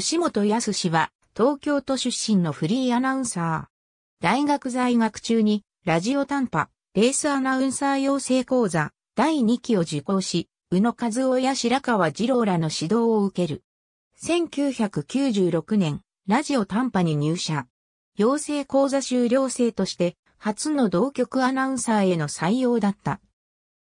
吉本康は東京都出身のフリーアナウンサー。大学在学中にラジオ短波、レースアナウンサー養成講座第2期を受講し、宇野和夫や白川二郎らの指導を受ける。1996年、ラジオ短波に入社。養成講座修了生として初の同局アナウンサーへの採用だった。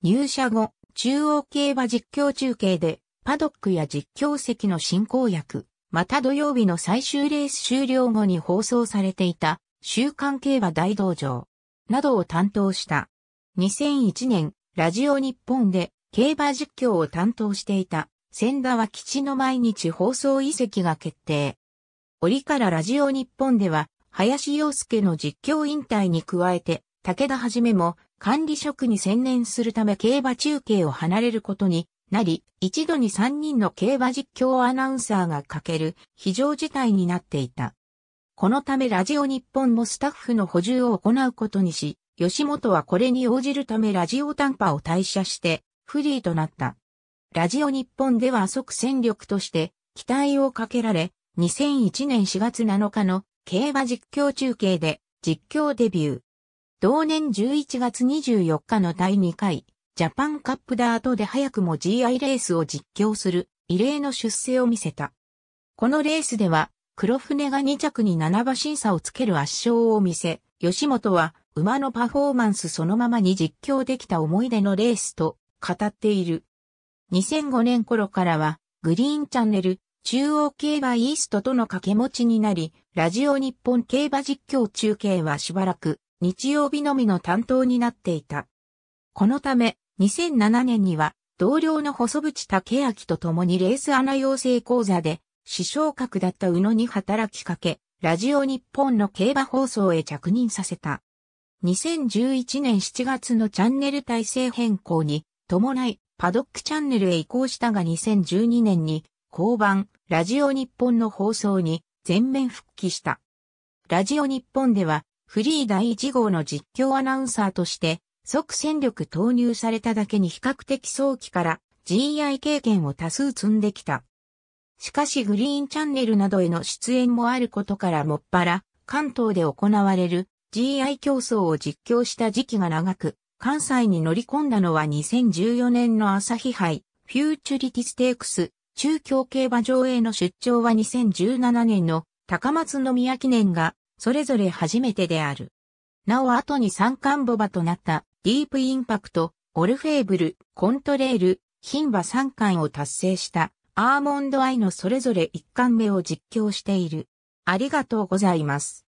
入社後、中央競馬実況中継でパドックや実況席の進行役、また土曜日の最終レース終了後に放送されていた週刊競馬大道場などを担当した。2001年、ラジオ日本で競馬実況を担当していた千田は基地の毎日放送移籍が決定。折からラジオ日本では林洋介の実況引退に加えて武田はじめも管理職に専念するため競馬中継を離れることになり、一度に3人の競馬実況アナウンサーがかける非常事態になっていた。このためラジオ日本もスタッフの補充を行うことにし、吉本はこれに応じるためラジオ短波を退社して、フリーとなった。ラジオ日本では即戦力として、期待をかけられ、2001年4月7日の競馬実況中継で実況デビュー。同年11月24日の第2回ジャパンカップダートで早くも GI レースを実況する異例の出世を見せた。このレースでは、黒船が2着に7馬審査をつける圧勝を見せ、吉本は馬のパフォーマンスそのままに実況できた思い出のレースと語っている。2005年頃からは、グリーンチャンネル、中央競馬イーストとの掛け持ちになり、ラジオ日本競馬実況中継はしばらく日曜日のみの担当になっていた。このため、2007年には、同僚の細渕竹明と共にレースアナ養成講座で、師匠格だった宇野に働きかけ、ラジオ日本の競馬放送へ着任させた。2011年7月のチャンネル体制変更に伴い、パドックチャンネルへ移行したが2012年に、交番、ラジオ日本の放送に全面復帰した。ラジオ日本では、フリー第1号の実況アナウンサーとして、即戦力投入されただけに比較的早期から GI 経験を多数積んできた。しかしグリーンチャンネルなどへの出演もあることからもっぱら、関東で行われる GI 競争を実況した時期が長く、関西に乗り込んだのは2014年の朝日杯、フューチュリティステークス、中京競馬場への出張は2017年の高松宮記念が、それぞれ初めてである。なお後に三冠母馬となったディープインパクト、オルフェーブル、コントレール、牝馬3巻を達成したアーモンドアイのそれぞれ1巻目を実況している。ありがとうございます。